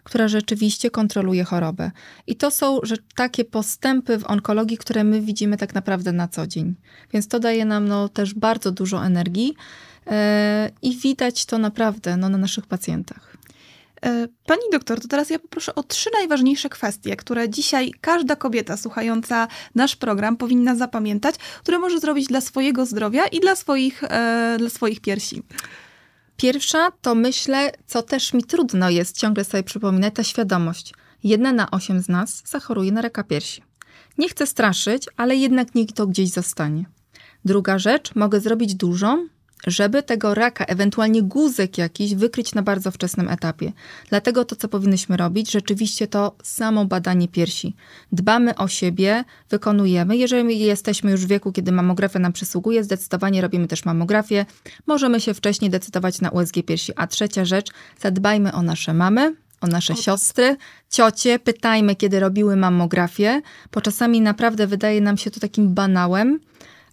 S2: która rzeczywiście kontroluje chorobę. I to są że, takie postępy w onkologii, które my widzimy tak naprawdę na co dzień. Więc to daje nam no, też bardzo dużo energii yy, i
S1: widać to naprawdę no, na naszych pacjentach. E, pani doktor, to teraz ja poproszę o trzy najważniejsze kwestie, które dzisiaj każda kobieta słuchająca nasz program powinna zapamiętać, które może zrobić dla swojego zdrowia i dla swoich, e, dla swoich piersi.
S2: Pierwsza to myślę, co też mi trudno jest ciągle sobie przypominać, ta świadomość. Jedna na osiem z nas zachoruje na raka piersi. Nie chcę straszyć, ale jednak niech to gdzieś zostanie. Druga rzecz, mogę zrobić dużą, żeby tego raka, ewentualnie guzek jakiś, wykryć na bardzo wczesnym etapie. Dlatego to, co powinnyśmy robić, rzeczywiście to samo badanie piersi. Dbamy o siebie, wykonujemy. Jeżeli jesteśmy już w wieku, kiedy mamografia nam przysługuje, zdecydowanie robimy też mamografię. Możemy się wcześniej decydować na USG piersi. A trzecia rzecz, zadbajmy o nasze mamy, o nasze siostry, ciocie, pytajmy, kiedy robiły mamografię, bo czasami naprawdę wydaje nam się to takim banałem,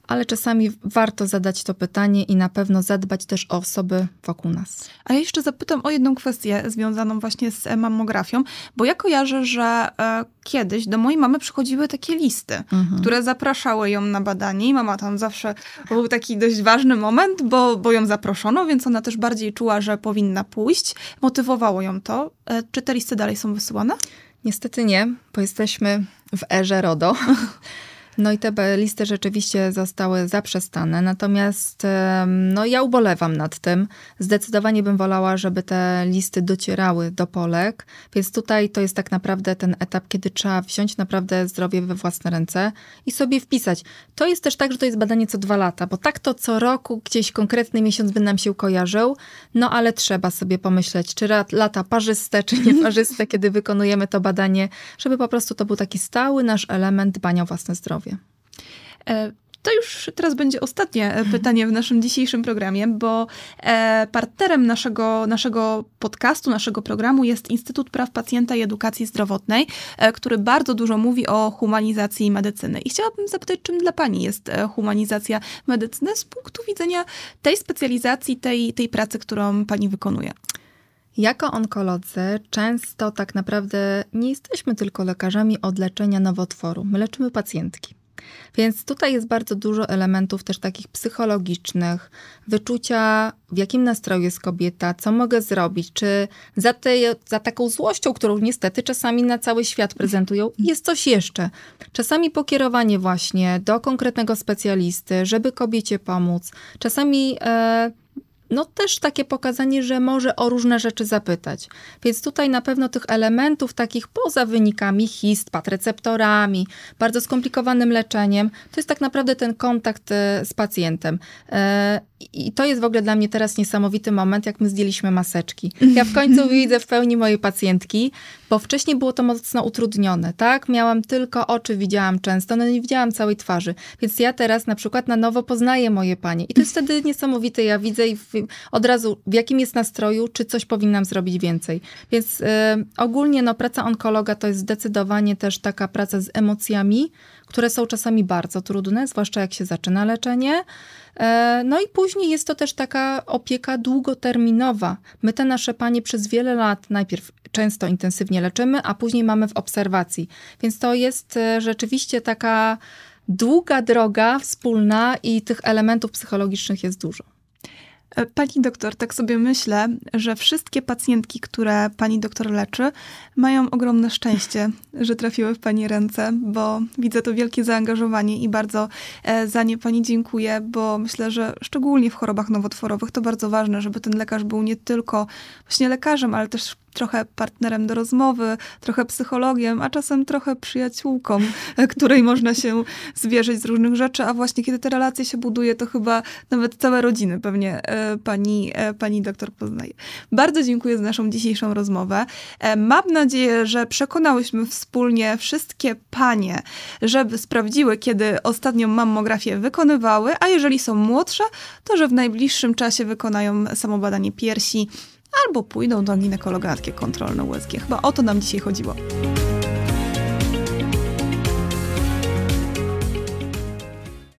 S2: ale czasami warto zadać to pytanie i na pewno zadbać też o osoby
S1: wokół nas. A ja jeszcze zapytam o jedną kwestię związaną właśnie z e, mammografią, bo ja kojarzę, że e, kiedyś do mojej mamy przychodziły takie listy, mhm. które zapraszały ją na badanie i mama tam zawsze był taki dość ważny moment, bo, bo ją zaproszono, więc ona też bardziej czuła, że powinna pójść. Motywowało ją to. E, czy te listy dalej są wysyłane? Niestety nie, bo jesteśmy w erze RODO. No i te listy
S2: rzeczywiście zostały zaprzestane, natomiast no, ja ubolewam nad tym. Zdecydowanie bym wolała, żeby te listy docierały do Polek, więc tutaj to jest tak naprawdę ten etap, kiedy trzeba wziąć naprawdę zdrowie we własne ręce i sobie wpisać. To jest też tak, że to jest badanie co dwa lata, bo tak to co roku gdzieś konkretny miesiąc by nam się kojarzył, no ale trzeba sobie pomyśleć, czy lata parzyste, czy nieparzyste, kiedy wykonujemy to badanie, żeby po prostu to był taki stały nasz element dbania o własne zdrowie.
S1: E, to już teraz będzie ostatnie e, pytanie w naszym dzisiejszym programie, bo e, partnerem naszego, naszego podcastu, naszego programu jest Instytut Praw Pacjenta i Edukacji Zdrowotnej, który bardzo dużo mówi o humanizacji medycyny. I chciałabym zapytać, czym dla Pani jest humanizacja medycyny z punktu widzenia tej specjalizacji, tej, tej pracy, którą Pani wykonuje?
S2: Jako onkolodzy często tak naprawdę nie jesteśmy tylko lekarzami od leczenia nowotworu. My leczymy pacjentki. Więc tutaj jest bardzo dużo elementów też takich psychologicznych, wyczucia, w jakim nastroju jest kobieta, co mogę zrobić, czy za, za taką złością, którą niestety czasami na cały świat prezentują, jest coś jeszcze. Czasami pokierowanie właśnie do konkretnego specjalisty, żeby kobiecie pomóc. Czasami. E, no też takie pokazanie, że może o różne rzeczy zapytać. Więc tutaj na pewno tych elementów takich poza wynikami hist, receptorami, bardzo skomplikowanym leczeniem, to jest tak naprawdę ten kontakt e, z pacjentem. E, I to jest w ogóle dla mnie teraz niesamowity moment, jak my zdjęliśmy maseczki. Ja w końcu widzę w pełni moje pacjentki. Bo wcześniej było to mocno utrudnione, tak? Miałam tylko oczy, widziałam często, no nie widziałam całej twarzy. Więc ja teraz na przykład na nowo poznaję moje panie. I to jest wtedy niesamowite. Ja widzę i w, od razu w jakim jest nastroju, czy coś powinnam zrobić więcej. Więc y, ogólnie no, praca onkologa to jest zdecydowanie też taka praca z emocjami, które są czasami bardzo trudne, zwłaszcza jak się zaczyna leczenie. E, no i później jest to też taka opieka długoterminowa. My te nasze panie przez wiele lat najpierw często intensywnie leczymy, a później mamy w obserwacji. Więc to jest e, rzeczywiście taka długa
S1: droga wspólna i tych elementów psychologicznych jest dużo. E, pani doktor, tak sobie myślę, że wszystkie pacjentki, które pani doktor leczy, mają ogromne szczęście, że trafiły w pani ręce, bo widzę to wielkie zaangażowanie i bardzo e, za nie pani dziękuję, bo myślę, że szczególnie w chorobach nowotworowych to bardzo ważne, żeby ten lekarz był nie tylko właśnie lekarzem, ale też trochę partnerem do rozmowy, trochę psychologiem, a czasem trochę przyjaciółką, e, której można się zwierzyć z różnych rzeczy, a właśnie kiedy te relacje się buduje, to chyba nawet całe rodziny pewnie e, pani, e, pani doktor poznaje. Bardzo dziękuję za naszą dzisiejszą rozmowę. Mam nadzieję, że przekonałyśmy wspólnie wszystkie panie, żeby sprawdziły, kiedy ostatnią mammografię wykonywały, a jeżeli są młodsze, to że w najbliższym czasie wykonają samobadanie piersi albo pójdą do ginekologa na kontrolne USG. Chyba o to nam dzisiaj chodziło.